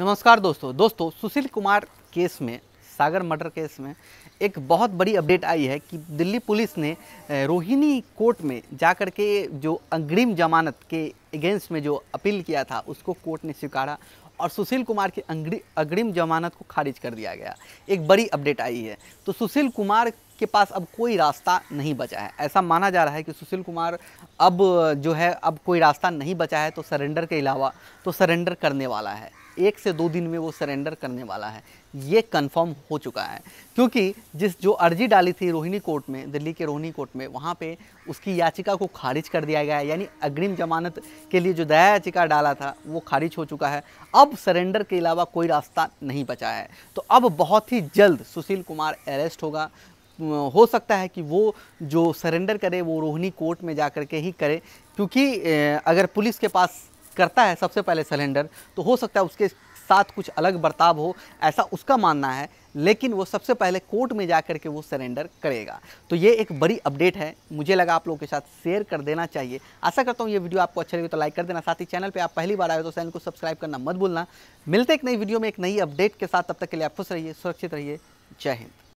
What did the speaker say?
नमस्कार दोस्तों दोस्तों सुशील कुमार केस में सागर मर्डर केस में एक बहुत बड़ी अपडेट आई है कि दिल्ली पुलिस ने रोहिणी कोर्ट में जा के जो अग्रिम जमानत के अगेंस्ट में जो अपील किया था उसको कोर्ट ने स्वीकारा और सुशील कुमार की अग्रिम जमानत को खारिज कर दिया गया एक बड़ी अपडेट आई है तो सुशील कुमार के पास अब कोई रास्ता नहीं बचा है ऐसा माना जा रहा है कि सुशील कुमार अब जो है अब कोई रास्ता नहीं बचा है तो सरेंडर के अलावा तो सरेंडर करने वाला है एक से दो दिन में वो सरेंडर करने वाला है ये कंफर्म हो चुका है क्योंकि जिस जो अर्जी डाली थी रोहिणी कोर्ट में दिल्ली के रोहिणी कोर्ट में वहाँ पे उसकी याचिका को खारिज कर दिया गया है यानी अग्रिम जमानत के लिए जो दया याचिका डाला था वो खारिज हो चुका है अब सरेंडर के अलावा कोई रास्ता नहीं बचा है तो अब बहुत ही जल्द सुशील कुमार अरेस्ट होगा हो सकता है कि वो जो सरेंडर करे वो रोहिणी कोर्ट में जा कर के ही करे क्योंकि अगर पुलिस के पास करता है सबसे पहले सरेंडर तो हो सकता है उसके साथ कुछ अलग बर्ताव हो ऐसा उसका मानना है लेकिन वो सबसे पहले कोर्ट में जा करके वो सरेंडर करेगा तो ये एक बड़ी अपडेट है मुझे लगा आप लोगों के साथ शेयर कर देना चाहिए आशा करता हूँ ये वीडियो आपको अच्छा लगे तो लाइक कर देना साथ ही चैनल पर आप पहली बार आए तो चैनल को सब्सक्राइब करना मत भूलना मिलते एक नई वीडियो में एक नई अपडेट के साथ तब तक के लिए आप खुश रहिए सुरक्षित रहिए जय हिंद